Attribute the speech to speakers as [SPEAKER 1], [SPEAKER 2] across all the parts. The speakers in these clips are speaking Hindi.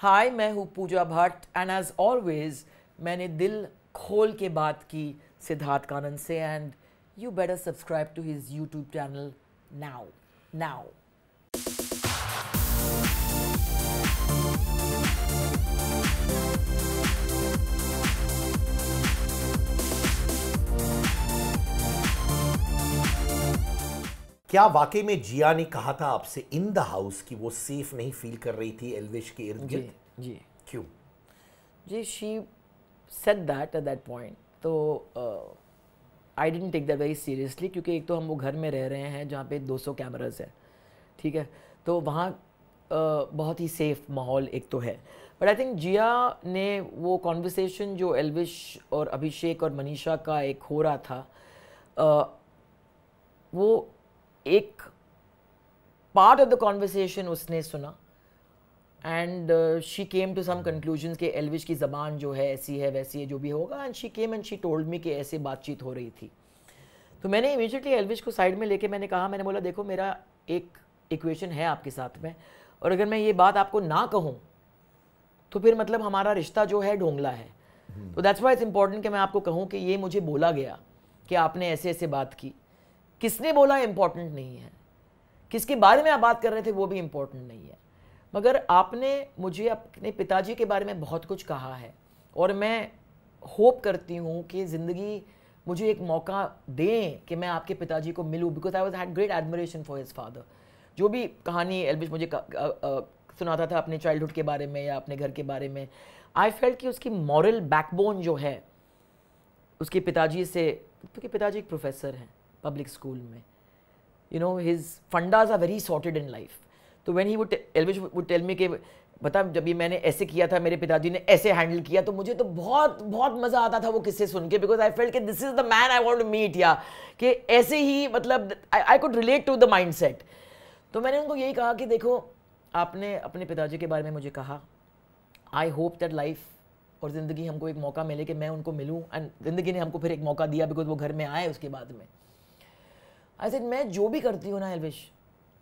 [SPEAKER 1] हाय मैं हूँ Pooja Bhatt and as always मैंने दिल खोल के बात की सिद्धार्थ कानन से and you better subscribe to his YouTube channel now now
[SPEAKER 2] क्या वाकई में जिया ने कहा था आपसे इन द हाउस कि वो सेफ नहीं फील कर रही थी एलविश के इर्द गिर्द जी, जी क्यों
[SPEAKER 1] जी she set that at that point तो I didn't take that very seriously क्योंकि एक तो हम वो घर में रह रहे हैं जहाँ पे 200 कैमराज हैं ठीक है तो वहाँ uh, बहुत ही सेफ माहौल एक तो है बट आई थिंक जिया ने वो कॉन्वर्सेशन जो एलविश और अभिषेक और मनीषा का एक हो रहा था uh, वो एक पार्ट ऑफ द कॉन्वर्सेशन उसने सुना and she came to some conclusion के एलविश की ज़बान जो है ऐसी है वैसी है जो भी होगा and she came and she told me कि ऐसे बातचीत हो रही थी तो मैंने इमीजिएटली एलविश को साइड में लेके मैंने कहा मैंने बोला देखो मेरा एक इक्वेशन है आपके साथ में और अगर मैं ये बात आपको ना कहूँ तो फिर मतलब हमारा रिश्ता जो है ढोंगला है हम्म। तो दैट्स वाई इट्स इम्पॉर्टेंट कि मैं आपको कहूँ कि ये मुझे बोला गया कि आपने ऐसे ऐसे बात की किसने बोला इम्पोर्टेंट नहीं है किसके बारे में आप बात कर रहे थे वो भी इम्पोर्टेंट नहीं है मगर आपने मुझे अपने पिताजी के बारे में बहुत कुछ कहा है और मैं होप करती हूँ कि ज़िंदगी मुझे एक मौका दें कि मैं आपके पिताजी को मिलूँ because I was had great admiration for his father जो भी कहानी एलबिश मुझे आ, आ, सुनाता था अपने चाइल्डहुड के बारे में या अपने घर के बारे में आई फेल्ट कि उसकी मॉरल बैकबोन जो है उसके पिताजी से क्योंकि पिताजी एक प्रोफेसर हैं पब्लिक स्कूल में you know his fundas are very sorted in life तो when ही वो एलविश would टेल मी के बता जब भी मैंने ऐसे किया था मेरे पिताजी ने ऐसे हैंडल किया तो मुझे तो बहुत बहुत मज़ा आता था वो किस्से सुन के बिकॉज आई फेल्ट कि this is the man I want meet या कि ऐसे ही मतलब I could relate to the mind set तो मैंने उनको यही कहा कि देखो आपने अपने पिताजी के बारे में मुझे कहा आई होप दैट लाइफ और ज़िंदगी हमको एक मौका मिले कि मैं उनको मिलूँ एंड ज़िंदगी ने हमको फिर एक मौका दिया बिकॉज वो घर में आए उसके बाद में आई सेड मैं जो भी करती हूँ ना एलविश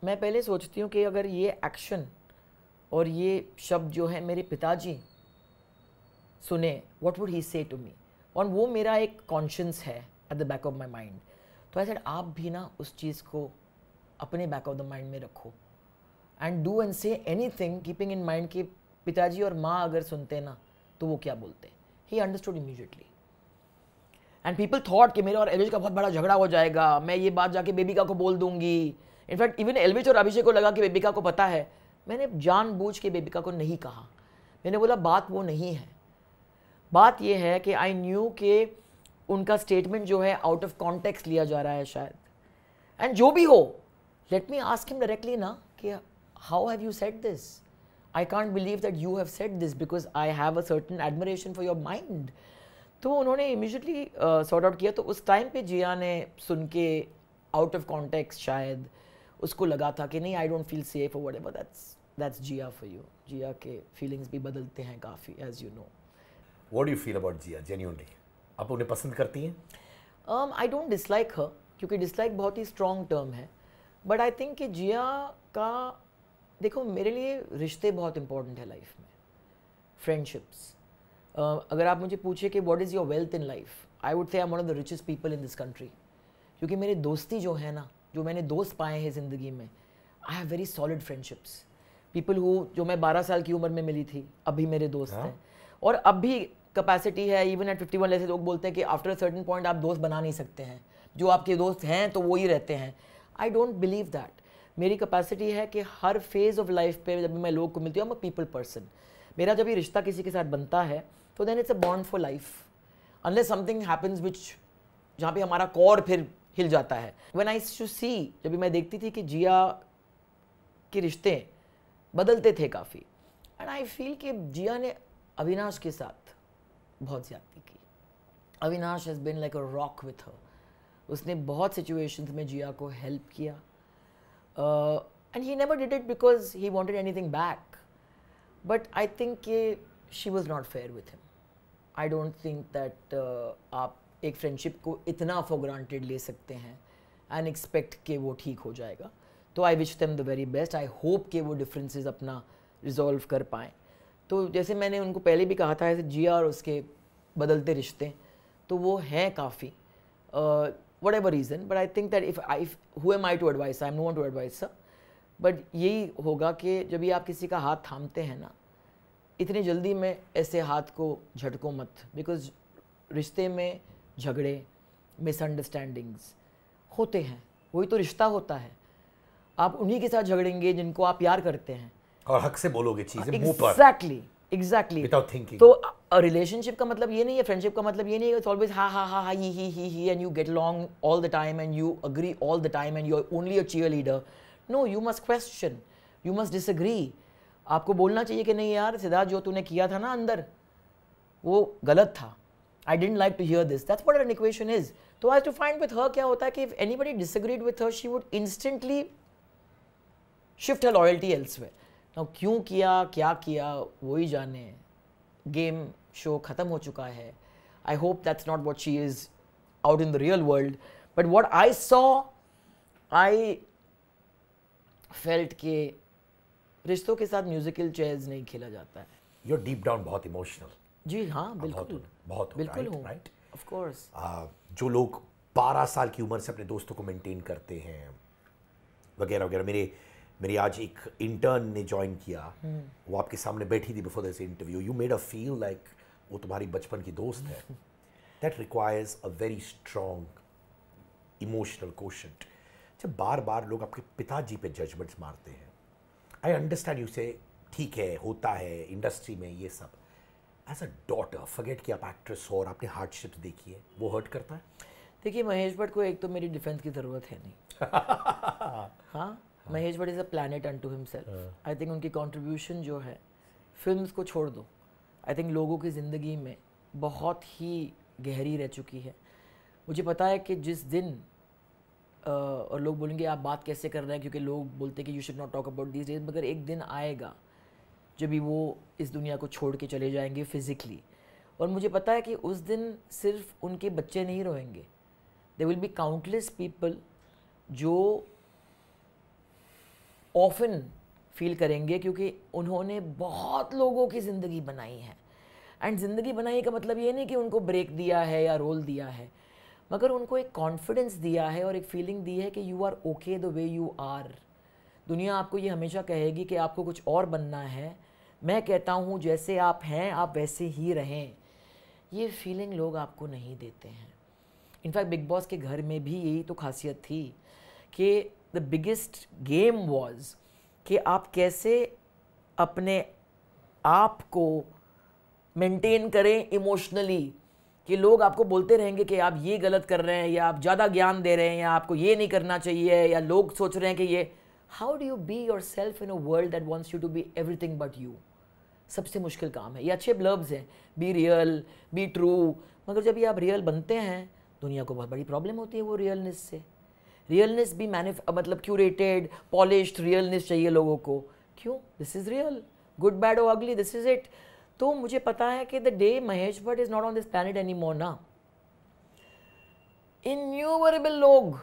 [SPEAKER 1] मैं पहले सोचती हूँ कि अगर ये एक्शन और ये शब्द जो है मेरे पिताजी सुने वट वुड ही से टू मी और वो मेरा एक कॉन्शियंस है at the back of my mind तो आई सेड आप भी ना उस चीज़ को अपने बैक ऑफ द माइंड में रखो and do and say anything keeping in mind कि पिताजी और माँ अगर सुनते ना तो वो क्या बोलते he understood immediately and people thought कि मेरे और एलविज का बहुत बड़ा झगड़ा हो जाएगा मैं ये बात जाके बेबिका को बोल दूंगी इनफैक्ट इवन एलविज और अभिषेक को लगा कि बेबिका को पता है मैंने जानबूझ के बेबिका को नहीं कहा मैंने बोला बात वो नहीं है बात ये है कि आई न्यू के उनका स्टेटमेंट जो है आउट ऑफ कॉन्टेक्स्ट लिया जा रहा है शायद एंड जो भी हो let me ask him directly ना कि how have you set this I can't believe that you have set this because I have a certain admiration for your mind तो उन्होंने इमिजिएटली सॉर्ट आउट किया तो उस टाइम पे जिया ने सुन के आउट ऑफ कॉन्टेक्स्ट शायद उसको लगा था कि नहीं आई डोंट फील सेफ और ever that's that's Jia for you Jia के फीलिंग्स भी बदलते हैं काफ़ी as you know
[SPEAKER 2] what you feel about Jia genuinely आप उन्हें पसंद करती
[SPEAKER 1] हैं आई डोंट डिसलाइक हर क्योंकि डिसलाइक बहुत ही स्ट्रॉन्ग टर्म है बट आई थिंक कि जिया का देखो मेरे लिए रिश्ते बहुत इंपॉर्टेंट है लाइफ में फ्रेंडशिप्स Uh, अगर आप मुझे पूछे कि what is your wealth in life I would say I am one of the richest people in this country क्योंकि मेरी दोस्ती जो है ना जो मैंने दोस्त पाए हैं ज़िंदगी में I have very solid friendships people who जो मैं 12 साल की उम्र में मिली थी अभी मेरे दोस्त हाँ। हैं और अब भी कैपेसिटी है इवन एट फिफ्टी वन जैसे लोग बोलते हैं कि आफ्टर अ सर्टन पॉइंट आप दोस्त बना नहीं सकते हैं जो आपके दोस्त हैं तो वो ही रहते हैं आई डोंट बिलीव दैट मेरी कैपेसिटी है कि हर फेज़ ऑफ लाइफ पे जब मैं लोग को मिलती हूँ मैं पीपल पर्सन मेरा जब ये रिश्ता किसी के साथ बनता है तो then it's a bond for life unless something happens which जहाँ पे हमारा कौर फिर हिल जाता है वेन आई शू सी जब मैं देखती थी कि जिया के रिश्ते बदलते थे काफ़ी एंड आई फील कि जिया ने अविनाश के साथ बहुत ज़्यादा की Avinash has been like a rock with her उसने बहुत सिचुएशंस में जिया को हेल्प किया and he never did it because he wanted anything back but I think कि she was not fair with him I don't think that आप एक फ्रेंडशिप को इतना फॉर ग्रांटेड ले सकते हैं एंड एक्सपेक्ट के वो ठीक हो जाएगा तो I wish them the very best I hope के वो डिफरेंसेस अपना रिजॉल्व कर पाएँ तो जैसे मैंने उनको पहले भी कहा था जिया और उसके बदलते रिश्ते तो वो हैं काफ़ी whatever reason but I think that if I who am I to advise I am no to advise but यही होगा कि जब भी आप किसी का हाथ थामते हैं ना इतनी जल्दी में ऐसे हाथ को झटको मत बिकॉज रिश्ते में झगड़े मिसअंडरस्टैंडिंग्स होते हैं वही तो रिश्ता होता है आप उन्हीं के साथ झगड़ेंगे जिनको आप प्यार करते हैं
[SPEAKER 2] और हक से बोलोगे चीजें एग्जैक्टली एग्जैक्टली विदाउट थिंकिंग
[SPEAKER 1] तो रिलेशनशिप का मतलब ये नहीं है फ्रेंडशिप का मतलब ये नहीं है ऑलवेज हा हा हा ही ही ही ही and you get long all the time and you agree all the time and you are only a cheerleader no you must question you must disagree आपको बोलना चाहिए कि नहीं यार सिद्धार्थ जो तूने किया था ना अंदर वो गलत था I didn't like to hear this that's what an equation is तो I to find with her क्या होता है कि if anybody disagreed with her she would instantly shift her loyalty elsewhere वे क्यों किया क्या किया वो ही जाने गेम शो ख़त्म हो चुका है I hope that's not what she is out in the real world but what I saw I felt के रिश्तों के साथ म्यूजिकल चेयर्स नहीं खेला जाता है
[SPEAKER 2] यू डीप डाउन बहुत इमोशनल जी हाँ बिल्कुल बहुत बिल्कुल राइट
[SPEAKER 1] राइट ऑफ कोर्स
[SPEAKER 2] जो लोग 12 साल की उम्र से अपने दोस्तों को मेंटेन करते हैं वगैरह वगैरह मेरे मेरी आज एक इंटर्न ने ज्वाइन किया hmm. वो आपके सामने बैठी थी before this interview you made a feel like वो तुम्हारी बचपन की दोस्त है that requires a very strong emotional question जब बार बार लोग आपके पिताजी पे जजमेंट्स मारते हैं आई अंडरस्टैंड यू से ठीक है होता है इंडस्ट्री में ये सब एज अ डॉटर फगेट कि आप एक्ट्रेस हो और आपने हार्डशिप देखी है वो हर्ट करता है
[SPEAKER 1] देखिए महेश भट्ट को एक तो मेरी डिफेंस की ज़रूरत है नहीं हाँ Mahesh Bhatt is a planet unto himself I think उनकी कॉन्ट्रीब्यूशन जो है फिल्म को छोड़ दो आई थिंक लोगों की ज़िंदगी में बहुत ही गहरी रह चुकी है मुझे पता है कि जिस दिन और लोग बोलेंगे आप बात कैसे कर रहे हैं क्योंकि लोग बोलते हैं कि you should not talk about this days मगर एक दिन आएगा जब भी वो इस दुनिया को छोड़ के चले जाएंगे फिज़िकली और मुझे पता है कि उस दिन सिर्फ उनके बच्चे नहीं रोएंगे they will be countless people जो ऑफन फील करेंगे क्योंकि उन्होंने बहुत लोगों की ज़िंदगी बनाई है एंड ज़िंदगी बनाई का मतलब ये नहीं कि उनको ब्रेक दिया है या रोल दिया है मगर उनको एक कॉन्फिडेंस दिया है और एक फीलिंग दी है कि you are okay the way you are दुनिया आपको ये हमेशा कहेगी कि आपको कुछ और बनना है मैं कहता हूँ जैसे आप हैं आप वैसे ही रहें ये फीलिंग लोग आपको नहीं देते हैं इनफैक्ट बिग बॉस के घर में भी यही तो खासियत थी कि द बिगेस्ट गेम वॉज कि आप कैसे अपने आप को मेंटेन करें इमोशनली कि लोग आपको बोलते रहेंगे कि आप ये गलत कर रहे हैं या आप ज़्यादा ज्ञान दे रहे हैं या आपको ये नहीं करना चाहिए या लोग सोच रहे हैं कि ये how do you be yourself in a world that wants you to be everything but you सबसे मुश्किल काम है ये अच्छे ब्लब्स हैं बी रियल बी ट्रू मगर जब ये आप रियल बनते हैं दुनिया को बहुत बड़ी प्रॉब्लम होती है वो रियलनेस से रियलनेस भी मैने मतलब क्यूरेटेड पॉलिश रियलनेस चाहिए लोगों को क्यों this is real good bad और अगली दिस इज़ इट तो मुझे पता है कि the day Mahesh Bhatt is not on this planet anymore ना इन्यूवरेबल लोग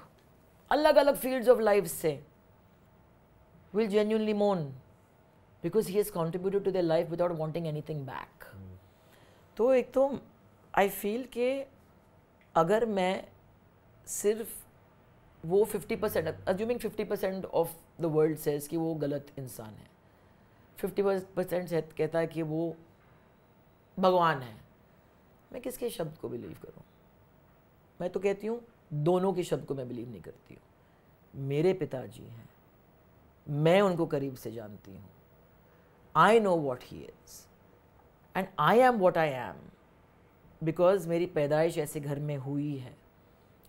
[SPEAKER 1] अलग अलग फील्ड्स ऑफ लाइफ से जेन्यूनली मोन because he is contributed to the life without wanting anything back तो एक तो आई फील कि अगर मैं सिर्फ वो fifty percent assuming fifty percent of the world says कि वो गलत इंसान है फिफ्टी परसेंट कहता है कि वो भगवान है मैं किसके शब्द को बिलीव करूँ मैं तो कहती हूँ दोनों के शब्द को मैं बिलीव नहीं करती हूँ मेरे पिताजी हैं मैं उनको करीब से जानती हूँ I know what he is and I am what I am because मेरी पैदाइश ऐसे घर में हुई है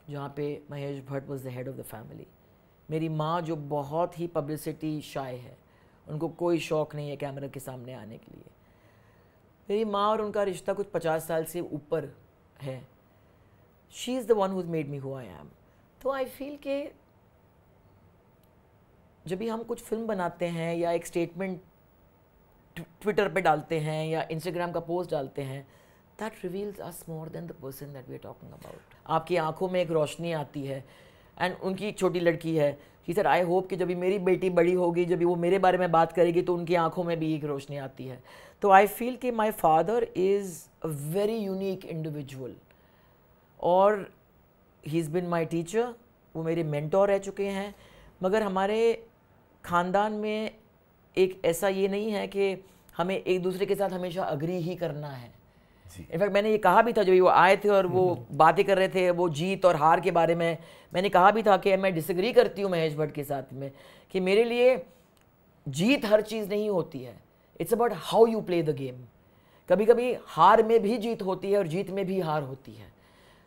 [SPEAKER 1] जहाँ पे Mahesh Bhatt was the head of the family मेरी माँ जो बहुत ही पब्लिसिटी शाय है उनको कोई शौक़ नहीं है कैमरा के सामने आने के लिए मेरी माँ और उनका रिश्ता कुछ पचास साल से ऊपर है she is the one whose made me who I am तो आई फील के जब भी हम कुछ फिल्म बनाते हैं या एक स्टेटमेंट ट्विटर पे डालते हैं या इंस्टाग्राम का पोस्ट डालते हैं that reveals us more than the person that we are talking about आपकी आंखों में एक रोशनी आती है एंड उनकी एक छोटी लड़की है ही सर आई होप कि जब भी मेरी बेटी बड़ी होगी जब भी वो मेरे बारे में बात करेगी तो उनकी आंखों में भी एक रोशनी आती है तो आई फील कि my father is a very unique individual और he is been my teacher वो मेरे मेंटोर रह चुके हैं मगर हमारे ख़ानदान में एक ऐसा ये नहीं है कि हमें एक दूसरे के साथ हमेशा अग्री ही करना है इनफैक्ट मैंने ये कहा भी था जब वो आए थे और वो हम्म, हम्म। बातें कर रहे थे वो जीत और हार के बारे में मैंने कहा भी था कि मैं डिसग्री करती हूँ महेश भट्ट के साथ में कि मेरे लिए जीत हर चीज़ नहीं होती है it's about how you play the game कभी कभी हार में भी जीत होती है और जीत में भी हार होती है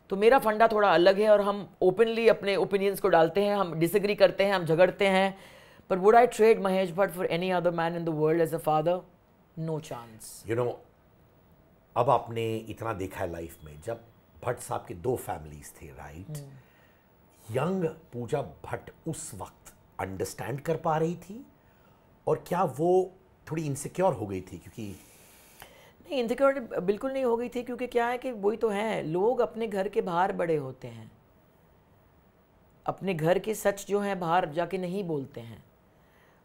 [SPEAKER 1] तो मेरा फंडा थोड़ा अलग है और हम ओपनली अपने ओपिनियंस को डालते हैं हम डिसग्री करते हैं हम झगड़ते हैं but would I trade Mahesh Bhatt for any other man in the world as a father no chance
[SPEAKER 2] you know अब आपने इतना देखा है लाइफ में जब भट्ट साहब के दो फैमिलीज थे right hmm. Young Pooja Bhatt उस वक्त अंडरस्टैंड कर पा रही थी और क्या वो थोड़ी इनसिक्योर हो गई थी क्योंकि नहीं
[SPEAKER 1] इनसिक्योर बिल्कुल नहीं हो गई थी क्योंकि क्या है कि वही तो है लोग अपने घर के बाहर बड़े होते हैं अपने घर के सच जो हैं बाहर जाके नहीं बोलते हैं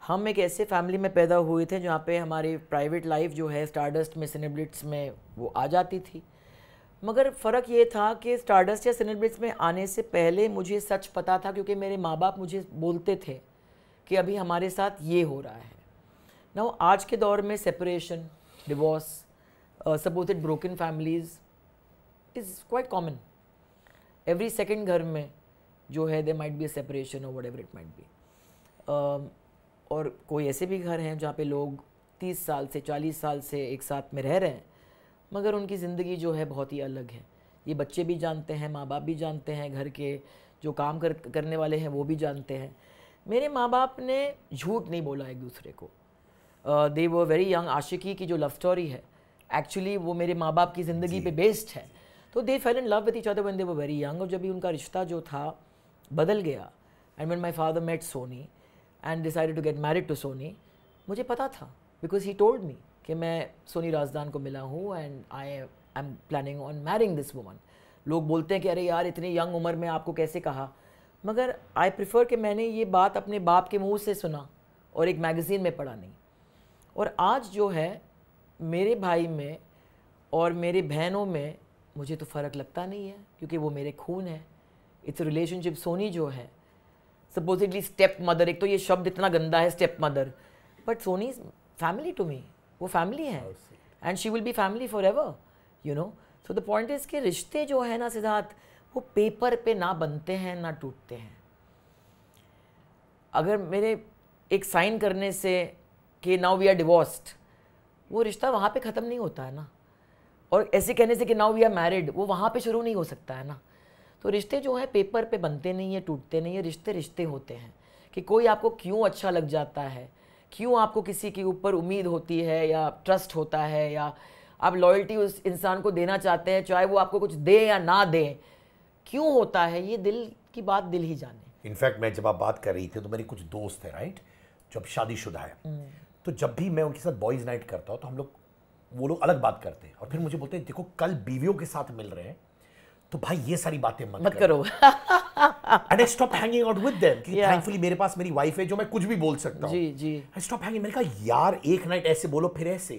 [SPEAKER 1] हम एक ऐसे फैमिली में पैदा हुए थे जहाँ पे हमारी प्राइवेट लाइफ जो है स्टारडस्ट में सिनेब्लिट्स में वो आ जाती थी मगर फ़र्क ये था कि स्टारडस्ट या सिनेब्लिट्स में आने से पहले मुझे सच पता था क्योंकि मेरे माँ बाप मुझे बोलते थे कि अभी हमारे साथ ये हो रहा है ना आज के दौर में separation divorce supported broken families is quite common every second घर में जो है दे माइट बी सेपरेशन और whatever it might be और कोई ऐसे भी घर हैं जहाँ पे लोग तीस साल से चालीस साल से एक साथ में रह रहे हैं मगर उनकी ज़िंदगी जो है बहुत ही अलग है ये बच्चे भी जानते हैं माँ बाप भी जानते हैं घर के जो काम कर करने वाले हैं वो भी जानते हैं मेरे माँ बाप ने झूठ नहीं बोला एक दूसरे को दे वो वेरी यंग आशिकी की जो लव स्टोरी है एक्चुअली वो मेरे माँ बाप की ज़िंदगी पे बेस्ड है तो they fell in love with each other one they वो वेरी यंग और जब भी उनका रिश्ता जो था बदल गया and one my father met Soni and decided to get married to Soni मुझे पता था बिकॉज ही टोल्ड मी कि मैं सोनी राजदान को मिला हूँ and I I am planning on marrying this woman लोग बोलते हैं कि अरे यार इतनी यंग उम्र में आपको कैसे कहा मगर आई प्रिफ़र कि मैंने ये बात अपने बाप के मुंह से सुना और एक मैगज़ीन में पढ़ा नहीं और आज जो है मेरे भाई में और मेरे बहनों में मुझे तो फ़र्क लगता नहीं है क्योंकि वो मेरे खून है इट्स रिलेशनशिप सोनी जो है सपोजिटली स्टेप मदर एक तो ये शब्द इतना गंदा है step mother but Soni family to me वो फैमिली है and she will be family forever you know so the point is के रिश्ते जो है ना सिद्धार्थ वो पेपर पे ना बनते हैं ना टूटते हैं अगर मेरे एक साइन करने से कि नाउ वी आर डिवोर्स्ड वो रिश्ता वहाँ पे ख़त्म नहीं होता है ना और ऐसे कहने से कि नाउ वी आर मैरिड वो वहाँ पे शुरू नहीं हो सकता है ना तो रिश्ते जो है पेपर पे बनते नहीं है टूटते नहीं है रिश्ते रिश्ते होते हैं कि कोई आपको क्यों अच्छा लग जाता है क्यों आपको किसी के ऊपर उम्मीद होती है या ट्रस्ट होता है या आप लॉयल्टी उस इंसान को देना चाहते हैं चाहे वो आपको कुछ दे या ना दे क्यों होता है ये दिल की बात दिल ही जाने
[SPEAKER 2] इनफैक्ट मैं जब आप बात कर रही थी तो मेरे कुछ दोस्त हैं राइट जब शादीशुदा है हम्म। तो जब भी मैं उनके साथ बॉयज़ नाइट करता हूँ तो हम लोग वो लोग अलग बात करते हैं और फिर मुझे बोलते हैं देखो कल बीवियों के साथ मिल रहे हैं तो भाई ये सारी बातें मत, मत करो and I stop hanging out with them क्योंकि थैंकफुली मेरे पास मेरी वाइफ है जो मैं कुछ भी बोल सकता हूँ जी जी आई स्टॉप हैंगिंग मेरे कहा यार एक नाइट ऐसे बोलो फिर ऐसे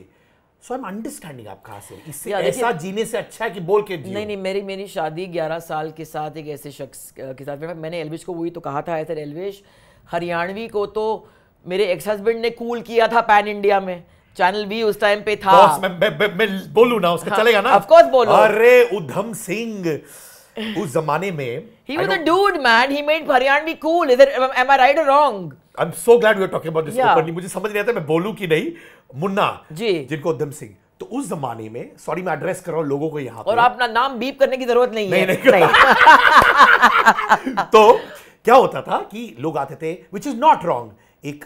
[SPEAKER 2] सो आई एम अंडरस्टैंडिंग आप कहाँ से इससे ऐसा जीने से अच्छा
[SPEAKER 1] है कि बोल के नहीं नहीं मेरी मेरी शादी 11 साल के साथ एक ऐसे शख्स के साथ मैंने एलविश को वही तो कहा था ऐसे एलविश हरियाणवी को तो मेरे एक्स हस्बैंड ने कूल किया था पैन इंडिया में चैनल भी उस टाइम पे था बॉस
[SPEAKER 2] मैं मैं, मैं, मैं बोलू ना उसका हाँ, चलेगा ना ऑफ कोर्स बोलो अरे उधम सिंह उस जमाने में he was a
[SPEAKER 1] dude man he made Haryanvi cool is it am I right और wrong
[SPEAKER 2] I am so glad we are talking about this openly मुझे समझ नहीं आता मैं बोलू कि नहीं मुन्ना जी जिनको उधम सिंह तो उस जमाने में सॉरी मैं एड्रेस कर रहा हूं लोगों को यहाँ और अपना
[SPEAKER 1] नाम बीप करने की जरूरत नहीं, नहीं, नहीं, नहीं।
[SPEAKER 2] तो क्या होता था कि लोग आते थे विच इज नॉट रॉन्ग एक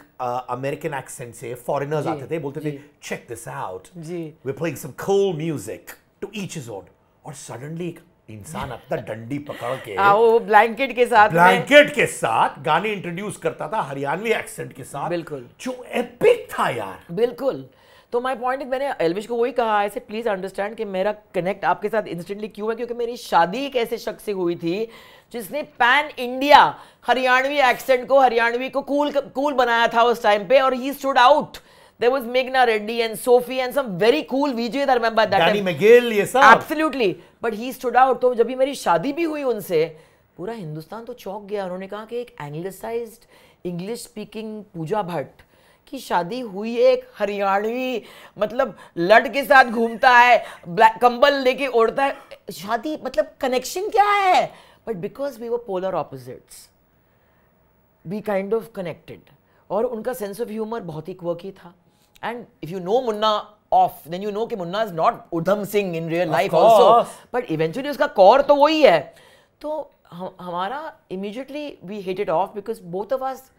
[SPEAKER 2] अमेरिकन uh, एक्सेंट से फॉरेनर्स आते थे बोलते थे check this out we playing some cool music to each his own और सडनली एक इंसान अपना डंडी पकड़ के आ, हाँ,
[SPEAKER 1] वो ब्लैंकेट के साथ ब्लैंकेट
[SPEAKER 2] के साथ गाने इंट्रोड्यूस करता था हरियाणवी एक्सेंट के साथ बिल्कुल जो एपिक था यार बिल्कुल तो माई पॉइंट इज मैंने एलविश को
[SPEAKER 1] वही कहा ऐसे प्लीज़ अंडरस्टैंड कि मेरा कनेक्ट आपके साथ इंस्टेंटली क्यों है क्योंकि मेरी शादी एक ऐसे शख्स से हुई थी जिसने पैन इंडिया हरियाणवी एक्सेंट को हरियाणवी को कूल कूल बनाया था उस टाइम पे और he stood out there was Meghna Reddy and Sophie and some very cool VJs I remember that Danny time. McGill yes, sir. absolutely but he stood out So, तो जब भी मेरी शादी भी हुई उनसे पूरा हिंदुस्तान तो चौंक गया उन्होंने कहा कि एक anglicized English speaking पूजा भट्ट कि शादी हुई है एक हरियाणवी मतलब लड़ के साथ घूमता है ब्लैक कंबल लेके ओढ़ता है शादी मतलब कनेक्शन क्या है बट बिकॉज वी वो polar opposites be kind of connected और उनका सेंस ऑफ ह्यूमर बहुत ही क्वर्की था and if you know Munna off then you know कि Munna is not Udham Singh in real life also but eventually उसका कौर तो वही है तो हमारा immediately we hit it off because both of us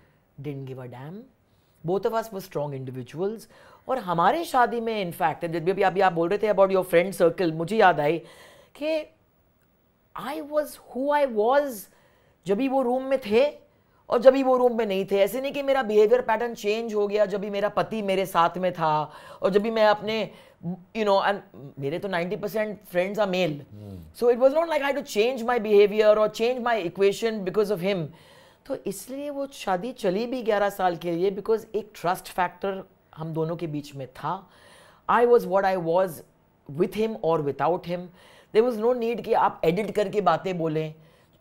[SPEAKER 1] didn't give a damn both of us were strong individuals और हमारे शादी में इनफैक्ट जब भी अभी आप बोल रहे थे अबाउट योर फ्रेंड सर्कल मुझे याद आई कि I was who I was जब भी वो रूम में थे और जब भी वो रूम में नहीं थे ऐसे नहीं कि मेरा बिहेवियर पैटर्न चेंज हो गया जब भी मेरा पति मेरे साथ में था और जब भी मैं अपने यू नो एंड मेरे तो 90 percent friends are male so it was not like I to change my behaviour और change my equation because of him तो इसलिए वो शादी चली भी ग्यारह साल के लिए बिकॉज एक ट्रस्ट फैक्टर हम दोनों के बीच में था I was what I was with him और without him there was no need कि आप एडिट करके बातें बोलें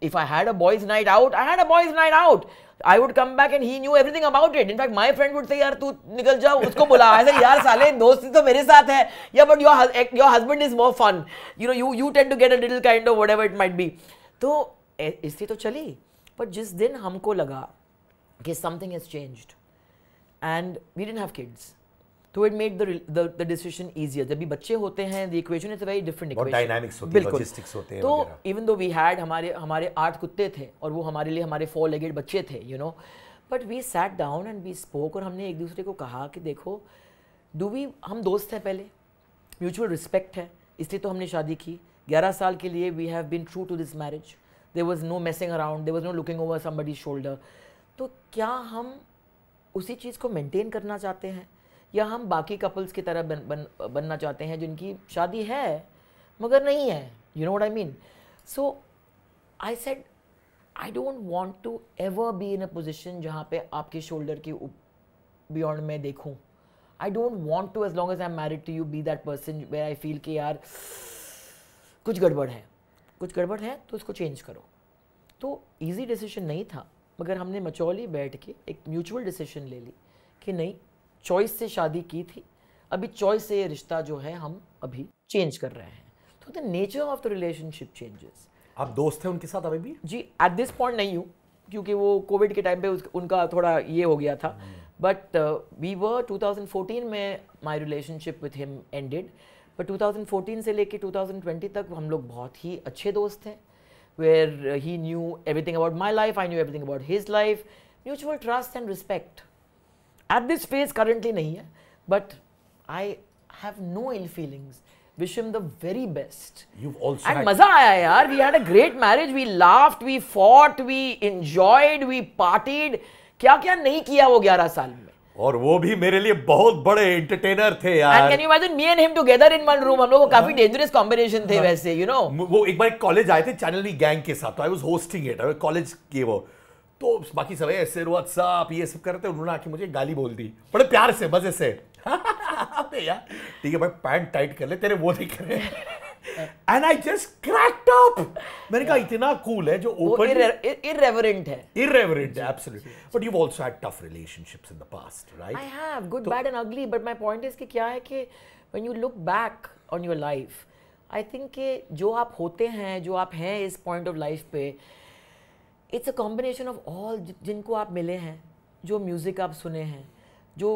[SPEAKER 1] if I had a boys night out I had a boys night out I would come back and he knew everything about it in fact my friend would say यार तू निकल जाओ उसको बोला ऐसे यार साले दोस्ती तो मेरे साथ है या but your your husband is more fun you know you you tend to get a little kind of whatever it might be तो इसलिए तो चली बट जिस दिन हमको लगा कि something has changed and we didn't have kids तो it made the decision easier जब भी बच्चे होते हैं the equation is very different equation बिल्कुल होते हैं तो इवन दो वी हैड हमारे हमारे आठ कुत्ते थे और वो हमारे लिए हमारे फोर लेगेड बच्चे थे you know but we sat down and we spoke और हमने एक दूसरे को कहा कि देखो डू वी हम दोस्त हैं पहले म्यूचुअल रिस्पेक्ट है इसलिए तो हमने शादी की ग्यारह साल के लिए we have been true to this marriage there was no messing around there was no looking over somebody shoulder तो क्या हम उसी चीज़ को मेंटेन करना चाहते हैं या हम बाकी कपल्स की तरह बन, बन, बनना चाहते हैं जिनकी शादी है मगर नहीं है you know what I mean so I said I don't want to ever be in a position जहाँ पे आपके शोल्डर की बियॉन्ड मैं देखूँ I don't want to as long as I am married to you be that person way I feel कि यार कुछ गड़बड़ है कुछ गड़बड़ है तो इसको चेंज करो तो ईजी डिसीजन नहीं था मगर हमने मचौली बैठ के एक म्यूचुअल डिसीजन ले ली कि नहीं चॉइस से शादी की थी अभी चॉइस से ये रिश्ता जो है हम अभी चेंज कर रहे हैं तो the nature of the relationship changes आप दोस्त हैं उनके साथ अभी भी जी एट दिस पॉइंट नहीं हूँ क्योंकि वो कोविड के टाइम पे उनका थोड़ा ये हो गया था बट वी वर 2014 में my relationship with him ended पर 2014 से लेके 2020 तक हम लोग बहुत ही अच्छे दोस्त हैं where he knew everything about my life I knew everything about his life mutual trust and respect at this phase currently नहीं है but I have no ill feelings wish him the very best.
[SPEAKER 2] You've also and maza
[SPEAKER 1] वी yaar. We had a great marriage. We laughed, we fought, we enjoyed, we partied. क्या क्या नहीं किया वो 11 साल में
[SPEAKER 2] और वो भी मेरे लिए बहुत बड़े एंटरटेनर थे यार can
[SPEAKER 1] you imagine me and him together in one room हम लोगों काफी डेंजरस हाँ। कॉम्बिनेशन थे हाँ। वैसे
[SPEAKER 2] यू you नो know? वो एक बार कॉलेज आए थे चैनल नी गैंग के साथ तो I was hosting it college के वो तो बाकी सब ऐसे व्हाट्सअप ये सब कर रहे थे उन्होंने आके मुझे गाली बोल दी बड़े प्यार से बस ऐसे यार ठीक है भाई पैंट टाइट कर ले तेरे वो नहीं करे and I just cracked up मैंने कहा इतना कूल है जो ओपन इररेवरेंट है इररेवरेंट है absolutely but you also had tough relationships in the past right I
[SPEAKER 1] have good bad and ugly but my point is कि क्या है कि when you look back on your life I think कि जो आप होते हैं जो आप हैं इस पॉइंट ऑफ लाइफ पे it's a combination of all जिनको आप मिले हैं जो म्यूज़िक आप सुने हैं जो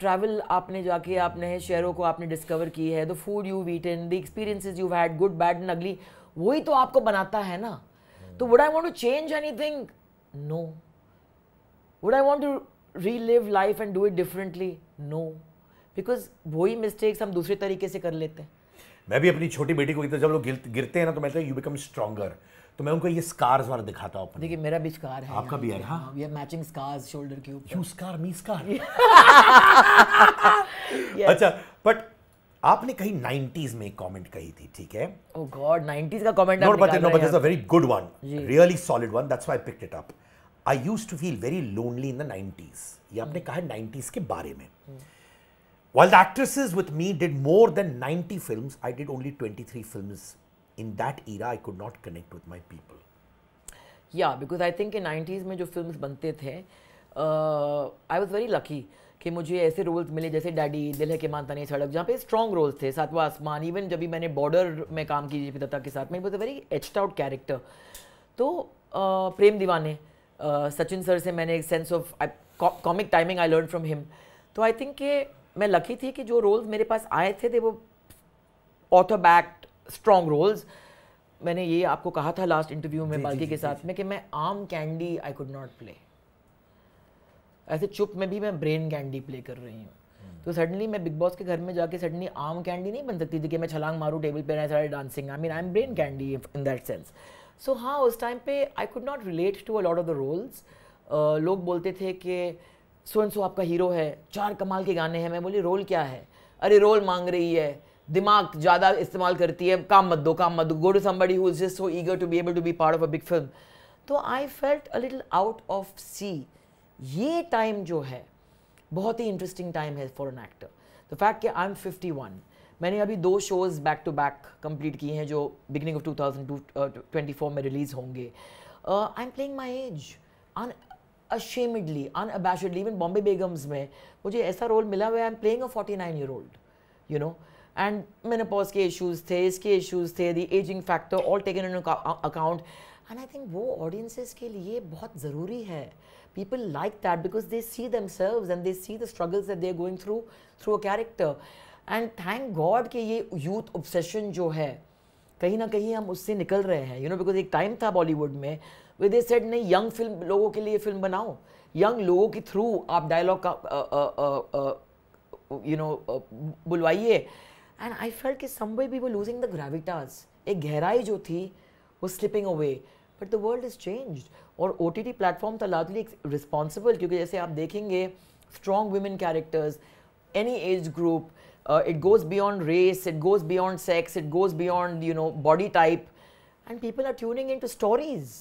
[SPEAKER 1] ट्रैवल आपने जाके आपने शहरों को आपने डिस्कवर की है the food you eat in the experiences you had good bad and ugly वही तो आपको बनाता है ना तो would I want to change thing no would I want to relive life and do it differently no because वही मिस्टेक्स हम दूसरे तरीके से कर लेते हैं
[SPEAKER 2] मैं भी अपनी छोटी बेटी को जब लोग गिरते हैं ना तो मैं यू बिकम स्ट्रॉगर तो मैं उनको ये स्कार्स वाला दिखाता हूँ देखिए मेरा भी स्कार है आपका भी है हाँ ये मैचिंग स्कार्स शोल्डर के ऊपर यू स्कार मी स्कार अच्छा बट आपने कहीं 90s में कमेंट कही थी ठीक है ओह गॉड 90s का comment no but no but it's a very good one really solid one that's why I picked it up I used to feel very lonely in the 90s ये आपने hmm. कहा 90s के बारे में hmm. While the actresses with me did more than 90 films I did only 23 films in that era I could not connect with my people
[SPEAKER 1] या बिकॉज आई थिंक नाइन्टीज़ में जो फिल्म बनते थे, आई वॉज वेरी लकी कि मुझे ऐसे रोल्स मिले जैसे डैडी दिल है के मानता नहीं सड़क जहाँ पे स्ट्रॉन्ग रोल्स थे सातवा आसमान इवन जब भी मैंने बॉर्डर में काम की जेपी दत्ता के साथ में वॉज तो, a very etched out character तो प्रेम दीवाने सचिन सर से मैंने एक sense of comic timing I learn from him तो आई थिंक कि मैं लकी थी कि जो रोल्स मेरे पास आए थे दे वो ऑथर बैक स्ट्रॉन्ग रोल्स मैंने ये आपको कहा था लास्ट इंटरव्यू में बाल्की के साथ में कि मैं arm candy I could not play ऐसे चुप में भी मैं ब्रेन कैंडी प्ले कर रही हूँ हम्म। तो सडनली मैं बिग बॉस के घर में जाके सडनली आम कैंडी नहीं बन सकती थी कि मैं छलांग मारूँ टेबल पर ना सारे dancing I mean I am brain candy in that sense so हाँ उस टाइम पे I could not relate to a lot of the roles लोग बोलते थे कि सो एंड सो आपका हीरो है चार कमाल के गाने हैं मैं बोली रोल क्या है अरे रोल मांग रही है दिमाग ज़्यादा इस्तेमाल करती है काम मत दो काम मत दो go to somebody who is just so eager to be able to be part of a big film तो I felt a little out of sea ये टाइम जो है बहुत ही इंटरेस्टिंग टाइम है for an actor the fact कि आई एम फिफ्टी वन मैंने अभी दो shows back to back complete किए हैं जो beginning of two thousand twenty four में रिलीज़ होंगे आई am playing my age un un unabashedly even Bombay Begums में मुझे ऐसा रोल मिला हुआ I am playing a forty nine year old you know and menopause के इश्यूज थे इसके इश्यूज थे the ageing factor all taken in account and I think वो ऑडियंसेस के लिए बहुत ज़रूरी है people like that because they see themselves and they see the struggles they are going through through a character and thank god के ये यूथ ऑब्सेशन जो है कहीं ना कहीं हम उससे निकल रहे हैं यू नो बिकॉज एक टाइम था बॉलीवुड में वे दे सेट नहीं यंग फिल्म लोगों के लिए फिल्म बनाओ यंग लोगों के थ्रू आप डायलॉग का you uh, know uh, uh, बुलवाइए एंड आई फेल्ट कि some way we were losing the gravitas एक गहराई जो थी वो slipping away but the world is change और O T T platforms are largely responsible क्योंकि जैसे आप देखेंगे strong women characters any age group it goes beyond race it goes beyond sex it goes beyond you know body type and people are tuning in into stories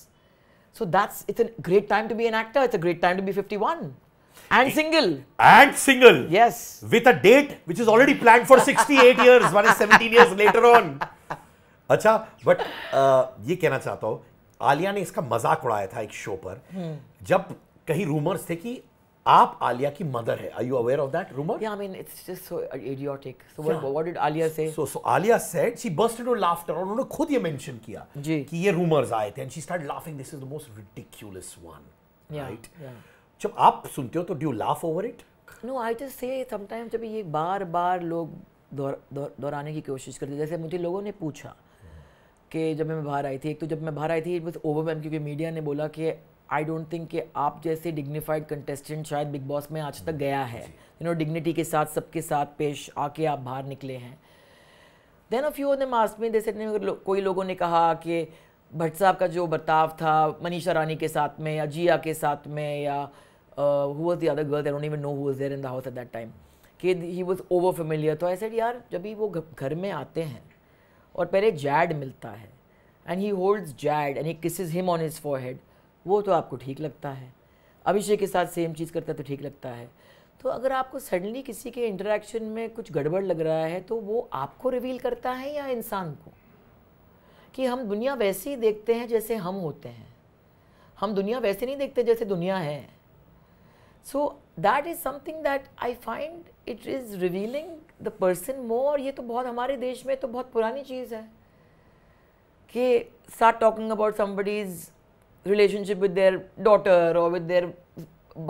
[SPEAKER 1] So that's it's a great time to be an actor. It's a great time to be 51.
[SPEAKER 2] And single. And single. Yes. With a date which is already planned for 68 years. One is 17 years later on. अच्छा बट uh, ये कहना चाहता हूँ आलिया ने इसका मजाक उड़ाया था एक शो पर जब कहीं रूमर्स थे कि आप आलिया की मदर है are you aware of that rumour या I mean it's just so idiotic so what did Alia say so so Alia said she burst into laughter और उन्होंने खुद ये मेंशन किया जी. कि ये रूमर्स आए थे and she start laughing this is the most ridiculous one right जब आप सुनते हो तो do laugh over it
[SPEAKER 1] no I just say sometimes जब ये बार बार लोग दोहराने की कोशिश करते जैसे मुझे लोगों ने पूछा कि जब मैं बाहर आई थी एक तो जब मैं बाहर आई थी बस मैम क्योंकि मीडिया ने बोला कि आई डोंट थिंक कि आप जैसे डिग्निफाइड कंटेस्टेंट शायद बिग बॉस में आज तक गया है यू नो डिग्निटी के साथ सबके साथ पेश आके आप बाहर निकले हैं देन ऑफ यू ने मास्क में जैसे लो, कोई लोगों ने कहा कि भट्ट साहब का जो बर्ताव था मनीषा रानी के साथ में या जिया के साथ में या uh, who was the other girl? I don't even know who was there in the house at that कि ही वॉज ओवर फेमिलियर तो आई यार जब भी वो घर में आते हैं और पहले जैड मिलता है and he holds Z and he is him on is for head वो तो आपको ठीक लगता है अभिषेक के साथ सेम चीज़ करता है तो ठीक लगता है तो अगर आपको सडनली किसी के इंटरेक्शन में कुछ गड़बड़ लग रहा है तो वो आपको रिवील करता है या इंसान को कि हम दुनिया वैसे ही देखते हैं जैसे हम होते हैं हम दुनिया वैसे नहीं देखते जैसे दुनिया है So that is something that I find it is revealing the person more और ये तो बहुत हमारे देश में तो बहुत पुरानी चीज़ है कि start talking about somebody's relationship with their daughter or with their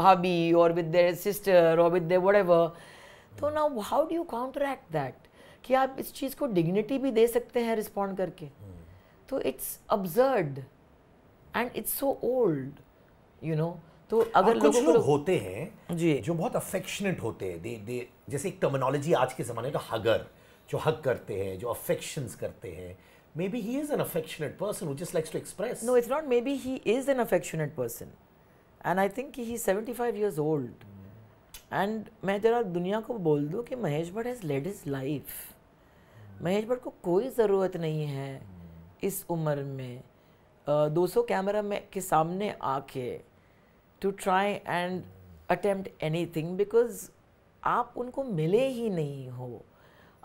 [SPEAKER 1] bhabi or with their sister or with their whatever तो now how do you counteract that कि आप इस चीज़ को dignity भी दे सकते हैं respond करके hmm. तो it's absurd and it's so old you know तो अगर कुछ लोग होते
[SPEAKER 2] हैं जी जो बहुत अफेक्शनेट होते हैं दे दे जैसे एक टर्मिनोलॉजी आज के ज़माने का हगर जो हग करते हैं जो अफेक्शंस करते हैं maybe he is an affectionate person who just likes to express no
[SPEAKER 1] it's not maybe he is an affectionate person and I think he seventy five years old and मैं जरा दुनिया को बोल दूँ कि Mahesh Bhatt has led his life Mahesh Bhatt को कोई ज़रूरत नहीं है इस उम्र में दो सौ कैमरा में के सामने आके to try and attempt anything because आप उनको मिले ही नहीं हो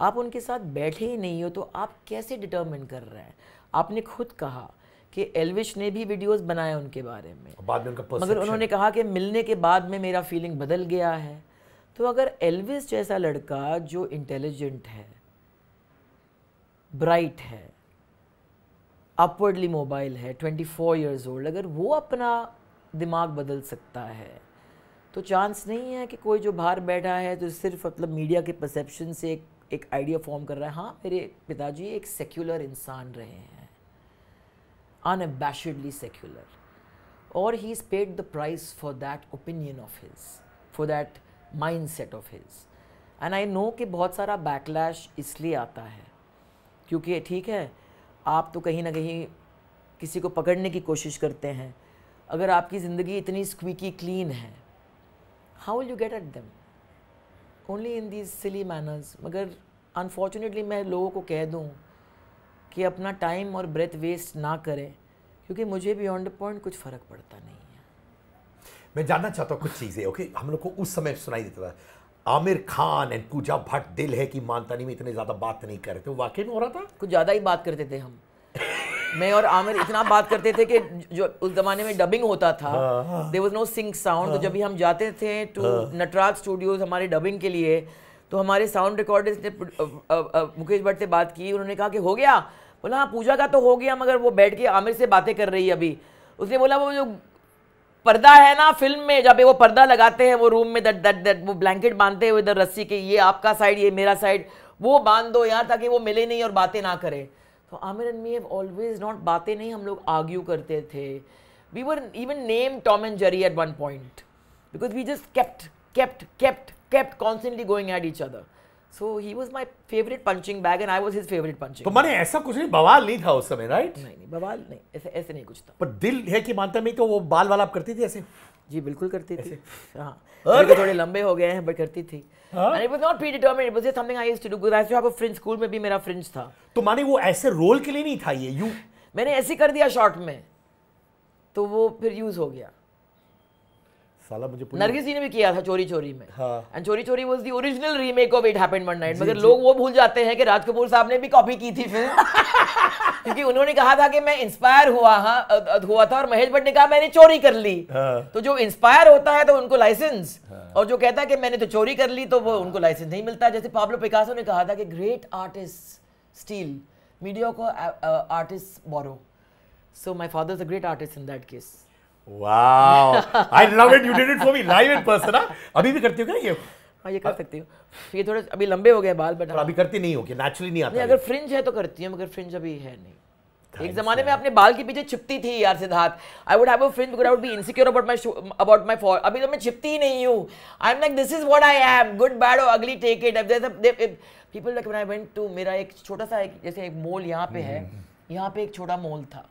[SPEAKER 1] आप उनके साथ बैठे ही नहीं हो तो आप कैसे डिटर्मिन कर रहे हैं आपने खुद कहा कि एलविश ने भी वीडियोस बनाए उनके बारे में
[SPEAKER 2] बाद में उनका मगर उन्होंने
[SPEAKER 1] कहा कि मिलने के बाद में मेरा फीलिंग बदल गया है तो अगर एलविस जैसा लड़का जो इंटेलिजेंट है ब्राइट है अपवर्डली मोबाइल है ट्वेंटी फोर ईयर्स ओल्ड अगर वो अपना दिमाग बदल सकता है तो चांस नहीं है कि कोई जो बाहर बैठा है तो सिर्फ मतलब मीडिया के परसेप्शन से एक एक आइडिया फॉर्म कर रहा है हाँ मेरे पिताजी एक सेक्युलर इंसान रहे हैं अनबैशडली सेक्युलर और he is paid the price for that opinion of his for that mind set of his and I know कि बहुत सारा बैकलैश इसलिए आता है क्योंकि ठीक है आप तो कहीं ना कहीं किसी को पकड़ने की कोशिश करते हैं अगर आपकी ज़िंदगी इतनी स्क्वीकी क्लीन है how will you get at them only in these silly manners मगर अनफॉर्चुनेटली मैं लोगों को कह दूँ कि अपना टाइम और ब्रेथ वेस्ट ना करें क्योंकि मुझे द पॉइंट कुछ फ़र्क पड़ता नहीं है
[SPEAKER 2] मैं जानना चाहता हूँ कुछ चीज़ें ओके okay? हम लोग को उस समय सुनाई देता था आमिर खान एंड पूजा भट्ट दिल है कि मानता नहीं में इतने ज़्यादा बात नहीं कर रहे थे वाकई में हो रहा था कुछ ज़्यादा ही बात करते थे हम मैं और आमिर इतना बात करते थे कि
[SPEAKER 1] जो उस जमाने में डबिंग होता था there was no sync sound तो हाँ। जब भी हम जाते थे टू हाँ। नटराज स्टूडियोज हमारे डबिंग के लिए तो हमारे साउंड रिकॉर्डर्स ने मुकेश भट्ट से बात की उन्होंने कहा कि हो गया बोला हाँ पूजा का तो हो गया मगर वो बैठ के आमिर से बातें कर रही है अभी उसने बोला वो जो पर्दा है ना फिल्म में जब वो पर्दा लगाते हैं वो रूम में दट दट दट वो ब्लैंकेट बांधते हुए इधर रस्सी के ये आपका साइड ये मेरा साइड वो बांध दो यहाँ ताकि वो मिले नहीं और बातें ना करें तो Aamir and me have always not बातें नहीं हम लोग आर्ग्यू करते थे we were even name Tom and Jerry at one point because we just kept kept kept kept constantly going at each other so he was my favourite punching bag and I was his favourite punching तो माने ऐसा
[SPEAKER 2] कुछ नहीं बवाल नहीं था उस समय राइट नहीं नहीं बवाल नहीं ऐसे ऐसे नहीं कुछ था पर दिल है कि मानता मैं तो वो बाल वाला आप करती थी ऐसे जी बिल्कुल करती थी हाँ थोड़े
[SPEAKER 1] लंबे हो गए हैं बट करती थी And it was not predetermined. It was just something I used to do because I used to have a fringe school में भी मेरा fringe था. तो माने वो ऐसे रोल के लिए नहीं था ये यू मैंने ऐसे कर दिया शॉर्ट में तो वो फिर यूज हो गया
[SPEAKER 2] साला मुझे नरगिस
[SPEAKER 1] जी ने भी किया था चोरी चोरी में एंड हाँ। Chori Chori was the original remake of it happened one night मगर लोग वो भूल जाते हैं कि राज कपूर साहब ने भी कॉपी की थी फिल्म क्योंकि उन्होंने कहा था कि मैं इंस्पायर हुआ हाँ हुआ था और महेश भट्ट ने कहा मैंने चोरी कर ली हाँ। तो जो इंस्पायर होता है तो उनको लाइसेंस हाँ। और जो कहता है कि मैंने तो चोरी कर ली तो वो उनको लाइसेंस नहीं मिलता जैसे पाब्लो पिकासो ने कहा था कि ग्रेट आर्टिस्ट स्टील मीडिया को artist borrow so my father is a great artist in that case
[SPEAKER 2] वाह I love it you did it for me live in person अभी भी करती हो क्या ये
[SPEAKER 1] हाँ ये कर सकती हूँ ये थोड़े अभी लंबे हो गए बाल बट हाँ। अभी
[SPEAKER 2] करती नहीं होगी नेचुरली नहीं आता अगर
[SPEAKER 1] फ्रिंज है तो करती हूँ मगर फ्रिंज अभी है नहीं एक जमाने में अपने बाल के पीछे छिपती थी यार Siddharth I would have a fringe good I would be insecure about my about my fall अभी तो मैं छिपती ही नहीं हूं I am like this is what I am good bad और अगली take it people like I went to मेरा एक छोटा सा एक जैसे एक मोल यहाँ पे है हम्म। यहाँ पे एक छोटा मोल था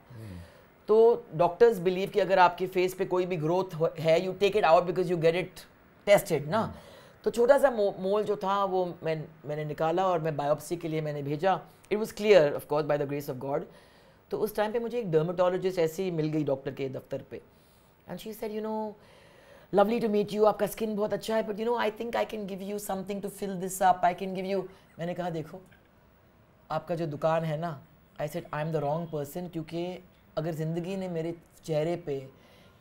[SPEAKER 1] तो डॉक्टर्स बिलीव कि अगर आपके फेस पे कोई भी ग्रोथ है you take it out because you get it tested ना hmm. तो छोटा सा मोल जो था वो मैं मैंने निकाला और मैं बायोप्सी के लिए मैंने भेजा it was clear of course by the grace of God तो उस टाइम पे मुझे एक डर्माटोलॉजिस्ट ऐसी मिल गई डॉक्टर के दफ्तर पे and she said you know lovely to meet you आपका स्किन बहुत अच्छा है but you know I think I can give you something to fill this up I can give you मैंने कहा देखो आपका जो दुकान है ना I said I am the wrong person क्योंकि अगर ज़िंदगी ने मेरे चेहरे पे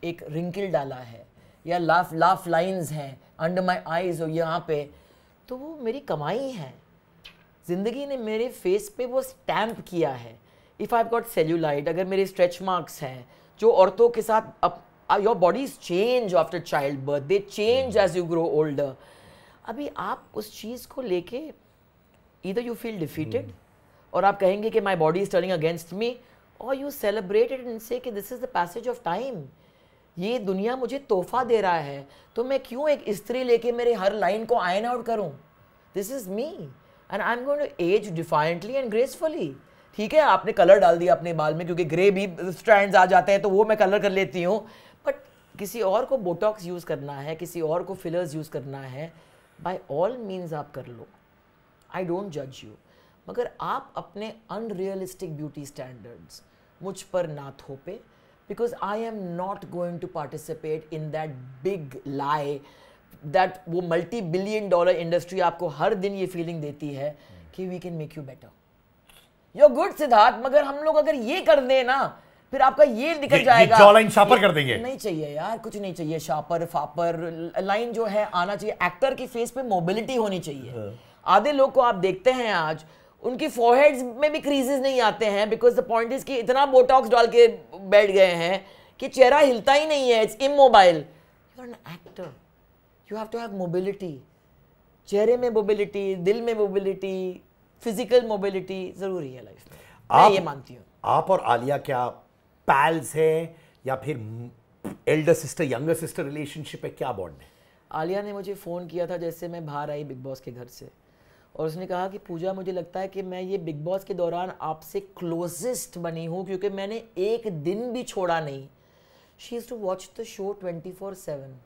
[SPEAKER 1] एक रिंकल डाला है या लाफ लाफ लाइंस हैं अंडर माई आईज और यहाँ पे तो वो मेरी कमाई है ज़िंदगी ने मेरे फेस पे वो स्टैम्प किया है इफ़ आई गॉट सेल्यूलाइट अगर मेरे स्ट्रेच मार्क्स हैं जो औरतों के साथ up your bodies change after childbirth they change as you grow older अभी आप उस चीज़ को लेके इधर यू फील डिफीटेड और आप कहेंगे कि my body is turning against me और यू सेलिब्रेट इट इनसे से कि this is the passage of time ये दुनिया मुझे तोहफा दे रहा है तो मैं क्यों एक स्त्री लेके मेरे हर लाइन को आयन आउट करूं this is me and I am going to age defiantly and gracefully ठीक है आपने कलर डाल दिया अपने बाल में क्योंकि ग्रे भी स्ट्रैंड आ जाते हैं तो वो मैं कलर कर लेती हूँ बट किसी और को बोटॉक्स यूज़ करना है किसी और को फिलर्स यूज़ करना है बाय ऑल मीन्स आप कर लो आई डोंट जज यू मगर आप अपने अनरियलिस्टिक ब्यूटी स्टैंडर्ड्स मुझ पर ना थोपे because I am not going to participate in that big lie that वो मल्टी बिलियन डॉलर इंडस्ट्री आपको हर दिन ये फीलिंग देती है कि we can make you better your good Siddharth मगर हम लोग अगर ये कर दें ना फिर आपका ये निकल जाएगा ये शापर कर देंगे नहीं चाहिए यार कुछ नहीं चाहिए शापर फापर लाइन जो है आना चाहिए एक्टर की फेस पे मोबिलिटी होनी चाहिए हाँ। आधे लोग को आप देखते हैं आज उनकी फोरहेड्स में भी क्रीजेज नहीं आते हैं बिकॉज द पॉइंट इज कि इतना बोटॉक्स डाल के बैठ गए हैं कि चेहरा हिलता ही नहीं है it's immobile you are an actor you have to have mobility चेहरे में मोबिलिटी दिल में मोबिलिटी फिजिकल
[SPEAKER 2] मोबिलिटी ज़रूरी है लाइफ में आप, मैं ये मानती हूँ आप और आलिया क्या पैल्स हैं या फिर elder sister younger sister relationship है क्या बॉन्ड है आलिया ने मुझे
[SPEAKER 1] फ़ोन किया था जैसे मैं बाहर आई बिग बॉस के घर से और उसने कहा कि पूजा मुझे लगता है कि मैं ये बिग बॉस के दौरान आपसे क्लोजेस्ट बनी हूँ क्योंकि मैंने एक दिन भी छोड़ा नहीं she is to watch the show twenty four seven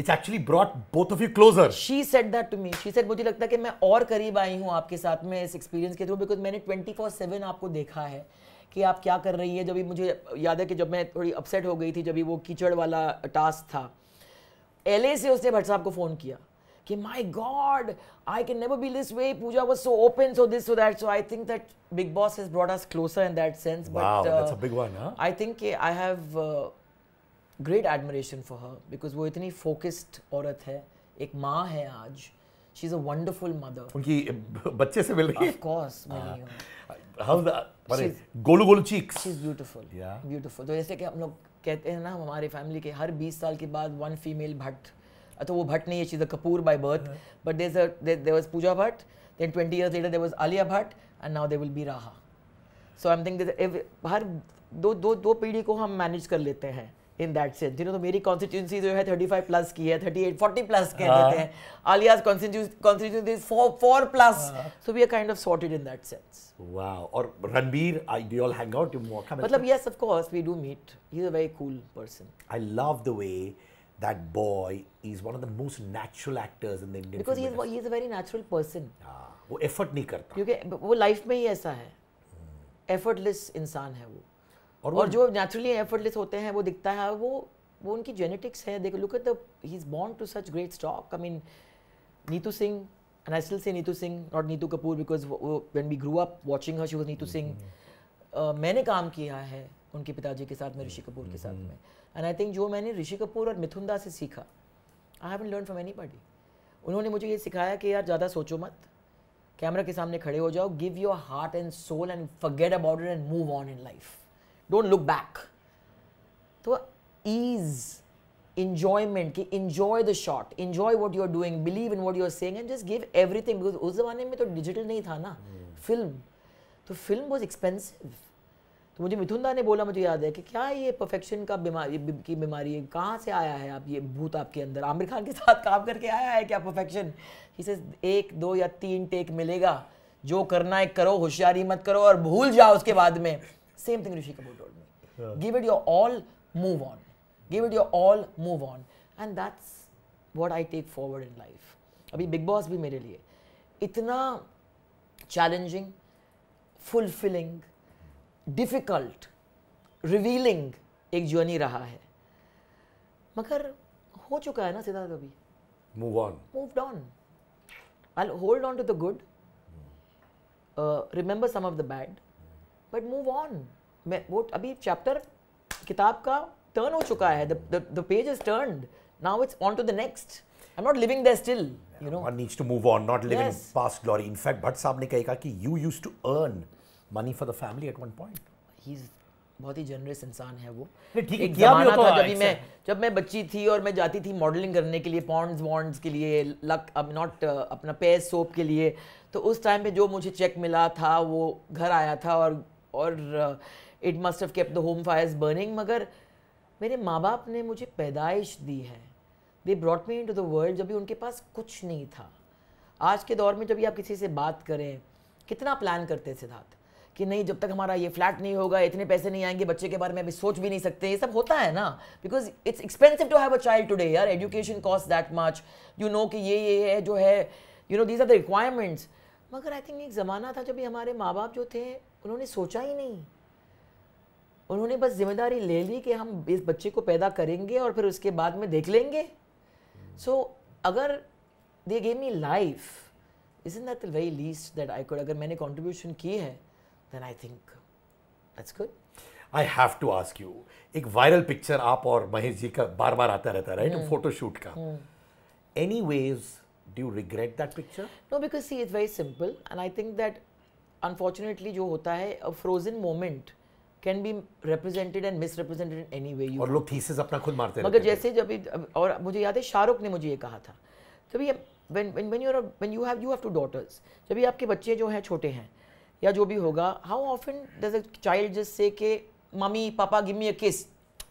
[SPEAKER 2] it's actually brought both of you closer
[SPEAKER 1] she set that to me she said मुझे लगता है कि मैं और करीब आई हूँ आपके साथ में इस एक्सपीरियंस के थ्रू बिकॉज मैंने ट्वेंटी फोर सेवन आपको देखा है कि आप क्या कर रही है जब भी मुझे याद है कि जब मैं थोड़ी अपसेट हो गई थी जब भी वो कीचड़ वाला टास्क था एल से उसने भट्ट साहब को फ़ोन किया कि my God I can never be this way Pooja was so open so this so that so I think that Bigg Boss has brought us closer in that sense but I think I have great admiration for her because वो इतनी फोकस्ड औरत है एक माँ है आज she is a wonderful mother
[SPEAKER 2] उनकी बच्चे से मिल रही है हाँ। गोलू गोलू चीक्स इज ब्यूटीफुल
[SPEAKER 1] ब्यूटीफुल तो जैसे कि हम लोग कहते हैं ना हमारे फैमिली के हर 20 साल के बाद वन फीमेल भट्ट अच्छा वो भट्ट नहीं है she's a Kapoor by birth but there there was Pooja Bhatt then twenty years later there was Alia Bhatt and now they will be Raha so I am think हर दो दो दो पीढ़ी को हम मैनेज कर लेते हैं इन दैट सेंस जिन्होंने तो मेरी कॉन्स्टिट्यूंसी जो है थर्टी फाइव प्लस की है थर्टी एट फोर्टी प्लस कह देते हाँ। हैं Alia's constituency four four plus so we are kind of sorted in that sense
[SPEAKER 2] wow और Ranbir I do all hang out you more मतलब yes
[SPEAKER 1] of course we do meet he is a very cool person
[SPEAKER 2] I love the way that boy is one of the most natural actors in the Indian because he is
[SPEAKER 1] he is a very natural person
[SPEAKER 2] ah, wo effort nahi karta
[SPEAKER 1] kyunki wo life mein hi aisa hai effortless इंसान है वो और, और जो naturally effortless होते हैं वो दिखता है वो वो उनकी genetics है देखो look at the he is born to such great stock I mean Neetu Singh and I still say Neetu Singh not Neetu Kapoor because when we grew up watching her she was Neetu Singh uh, मैंने काम किया है उनके पिताजी के साथ में ऋषि कपूर के साथ हम्म, में एंड आई थिंक जो मैंने ऋषि कपूर और मिथुन दास से सीखा I haven't learn from anybody उन्होंने मुझे ये सिखाया कि यार ज़्यादा सोचो मत कैमरा के सामने खड़े हो जाओ give your heart and soul and forget about it and move on in life don't look back तो ईज इंजॉयमेंट कि enjoy the shot enjoy what you are doing believe in what you are saying and just give thing because उस जमाने में तो डिजिटल नहीं था ना फिल्म हम्म। तो फिल्म वॉज एक्सपेंसिव तो मुझे मुझे दा ने बोला मुझे याद है कि क्या ये परफेक्शन का बीमारी की बीमारी है कहाँ से आया है आप ये भूत आपके अंदर आमिर खान के साथ काम करके आया है क्या परफेक्शन इसे एक दो या तीन टेक मिलेगा जो करना है करो होशियारी मत करो और भूल जाओ उसके बाद में same thing Rishi Kapoor told me give it your all move on give it your all move on and that's what I take forward in life अभी बिग बॉस भी मेरे लिए इतना चैलेंजिंग फुलफिलिंग डिफ़िकल्ट रिवीलिंग एक जर्नी रहा है मगर हो चुका है ना सिद्धार्थ अभी move on move on I hold on to the good remember some of the bad but move on मैं वो अभी चैप्टर किताब का टर्न हो चुका है the page is turn now it's on to the next I'm not living there still.
[SPEAKER 2] You know, one needs to move on, not live yes. in past glory. In fact, Bhatt Saab ne कहा कि you used to earn money for the family at one point
[SPEAKER 1] बहुत ही जनरस इंसान है वो ठीक है क्या भी तो जब मैं जब मैं बच्ची थी और मैं जाती थी मॉडलिंग करने के लिए पॉन्ड्स वॉन्ड्स के लिए लक अब नॉट uh, अपना पेयर सोप के लिए तो उस टाइम पे जो मुझे चेक मिला था वो घर आया था और और it must have kept the home fires burning मगर मेरे माँ बाप ने मुझे पैदाइश दी है they brought me into the world जब भी उनके पास कुछ नहीं था आज के दौर में जब आप किसी से बात करें कितना प्लान करते सिद्धार्थ कि नहीं जब तक हमारा ये फ्लैट नहीं होगा इतने पैसे नहीं आएंगे बच्चे के बारे में अभी सोच भी नहीं सकते ये सब होता है ना because it's expensive to have a child today यार education cost that much you know कि ये ये है जो है you know these are the requirements मगर आई थिंक एक ज़माना था जब भी हमारे माँ बाप जो थे उन्होंने सोचा ही नहीं उन्होंने बस जिम्मेदारी ले ली कि हम इस बच्चे को पैदा करेंगे और फिर उसके बाद में देख लेंगे सो अगर they gave me life is in that very least that I could अगर मैंने कॉन्ट्रीब्यूशन की है then I think that's good.
[SPEAKER 2] I have to ask you, एक वायरल पिक्चर आप और महेश जी का बार बार आता रहता है राइट फोटोशूट हम्म। का anyways do you regret that picture
[SPEAKER 1] no because see is very simple and I think that unfortunately जो होता है a frozen moment can be represented and misrepresented anyway और लोग
[SPEAKER 2] थीसिस अपना खुद मारते हैं मगर
[SPEAKER 1] जैसे जब और मुझे याद है शाहरुख ने मुझे ये कहा था when when when you're when you have you have two daughters जब आपके बच्चे जो हैं छोटे हैं या जो भी होगा how often does a child just say के mummy papa give me a kiss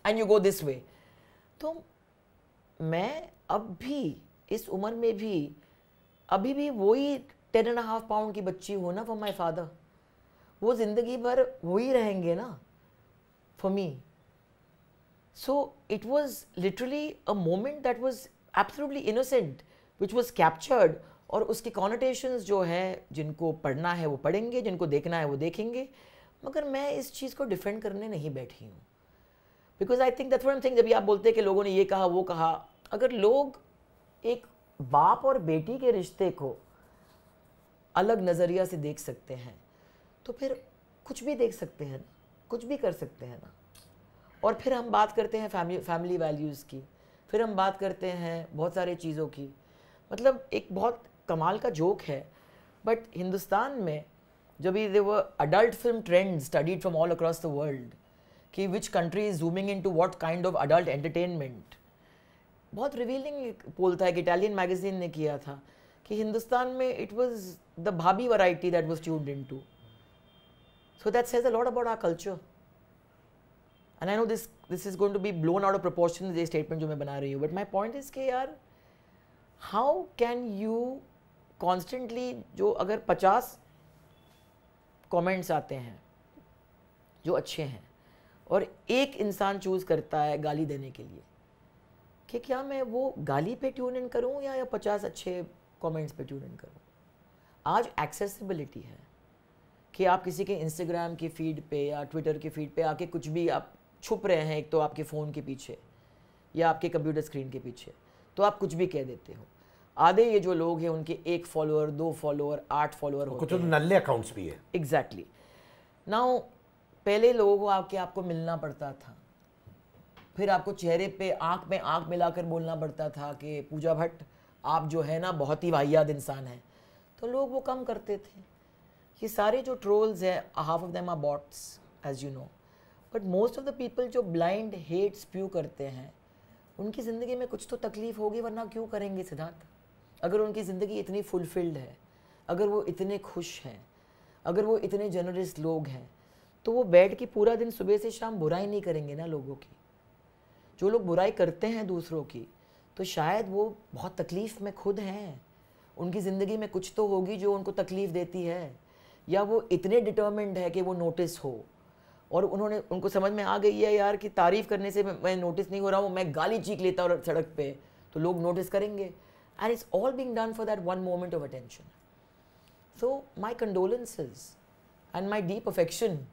[SPEAKER 1] and you go this way तो मैं अब भी इस उम्र में भी अभी भी वही टेन एंड हाफ पाउंड की बच्ची हो ना फॉर माई फादर वो ज़िंदगी भर वही रहेंगे ना for me so it was literally a moment that was absolutely innocent which was captured और उसके कॉनोटेशंस जो है जिनको पढ़ना है वो पढ़ेंगे जिनको देखना है वो देखेंगे मगर मैं इस चीज़ को डिफेंड करने नहीं बैठी हूँ because I think that one thing जब आप बोलते हैं कि लोगों ने ये कहा वो कहा अगर लोग एक बाप और बेटी के रिश्ते को अलग नज़रिया से देख सकते हैं तो फिर कुछ भी देख सकते हैं कुछ भी कर सकते हैं ना और फिर हम बात करते हैं फैमिली फैमिली वैल्यूज़ की फिर हम बात करते हैं बहुत सारे चीज़ों की मतलब एक बहुत कमाल का जोक है बट हिंदुस्तान में जो भी दे वो adult film trend studied from all across the world कि which country is zooming into what kind of adult entertainment बहुत रिवीलिंग पोल था एक इटालियन मैगजीन ने किया था कि हिंदुस्तान में it was the bhabhi variety that was tuned in to so that says a lot about our culture and I know this this is going to be blown out of proportion ये स्टेटमेंट जो मैं बना रही हूँ बट माई पॉइंट इज के यार हाउ कैन यू कॉन्स्टेंटली जो अगर पचास कमेंट्स आते हैं जो अच्छे हैं और एक इंसान चूज़ करता है गाली देने के लिए कि क्या मैं वो गाली पे ट्यून इन करूँ या, या पचास अच्छे कमेंट्स पे ट्यून इन करूँ आज एक्सेसिबिलिटी है कि आप किसी के इंस्टाग्राम की फ़ीड पे या ट्विटर की फ़ीड पे आके कुछ भी आप छुप रहे हैं एक तो आपके फ़ोन के पीछे या आपके कंप्यूटर स्क्रीन के पीछे तो आप कुछ भी कह देते हो आधे ये जो लोग हैं उनके एक फॉलोअर दो फॉलोअर आठ फॉलोअर कुछ नल्ले
[SPEAKER 2] अकाउंट्स भी है
[SPEAKER 1] एग्जैक्टली exactly. नाउ पहले लोगों को आपके आपको मिलना पड़ता था फिर आपको चेहरे पे आंख में आंख मिलाकर बोलना पड़ता था कि पूजा भट्ट आप जो है ना बहुत ही वाहियात इंसान है तो लोग वो कम करते थे ये सारे जो ट्रोल्स हैं half of them are bots as you know but most of the people जो ब्लाइंड हेट स्प्यू करते हैं उनकी ज़िंदगी में कुछ तो तकलीफ़ होगी वरना क्यों करेंगे सिद्धार्थ अगर उनकी ज़िंदगी इतनी फुलफिल्ड है अगर वो इतने खुश हैं अगर वो इतने जनरस लोग हैं तो वो बैठ के पूरा दिन सुबह से शाम बुराई नहीं करेंगे ना लोगों की जो लोग बुराई करते हैं दूसरों की तो शायद वो बहुत तकलीफ़ में खुद हैं उनकी ज़िंदगी में कुछ तो होगी जो उनको तकलीफ़ देती है या वो इतने डिटर्मेंड है कि वो नोटिस हो और उन्होंने उनको समझ में आ गई है यार कि तारीफ़ करने से मैं नोटिस नहीं हो रहा हूँ मैं गाली चीख लेता हूँ सड़क पे तो लोग नोटिस करेंगे And it's all being done for that one moment of attention. So, my condolences and my deep affection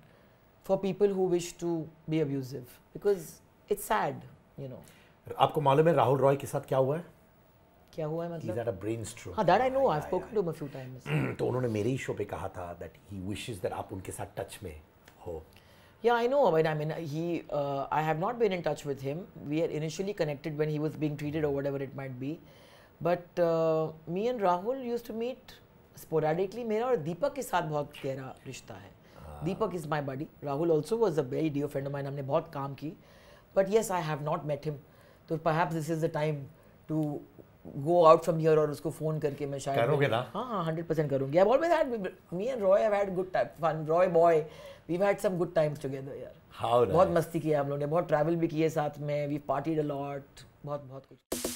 [SPEAKER 1] for people who wish to be abusive because it's sad, you know.
[SPEAKER 2] आपको मालूम है राहुल रॉय के साथ क्या हुआ है
[SPEAKER 1] क्या हुआ है मतलब दैट अ
[SPEAKER 2] ब्रेन स्ट्रोक हां that I
[SPEAKER 1] know I spoken to him a few times
[SPEAKER 2] तो उन्होंने मेरे ही शो पे कहा था दैट ही विशेस दैट आप उनके साथ टच में हो
[SPEAKER 1] Yeah, I know. But I mean, he. Uh, I have not been in touch with him. We had initially connected when he was being treated or whatever it might be, but me and Rahul use to meet sporadically मेरा और दीपक के साथ बहुत गहरा रिश्ता है हाँ। Deepak is my buddy Rahul also was a very dear friend of mine हमने बहुत काम की but yes I have not met him तो perhaps this is the time to go out from here और उसको फ़ोन करके मैं शायद हाँ हाँ हंड्रेड परसेंट करूँगी I always had me and Roy have had good time fun Roy boy we had some good times together यार बहुत मस्ती मस्ती किया हम लोगों ने बहुत ट्रैवल भी किए साथ में वी पार्टीड अ लॉट बहुत बहुत कुछ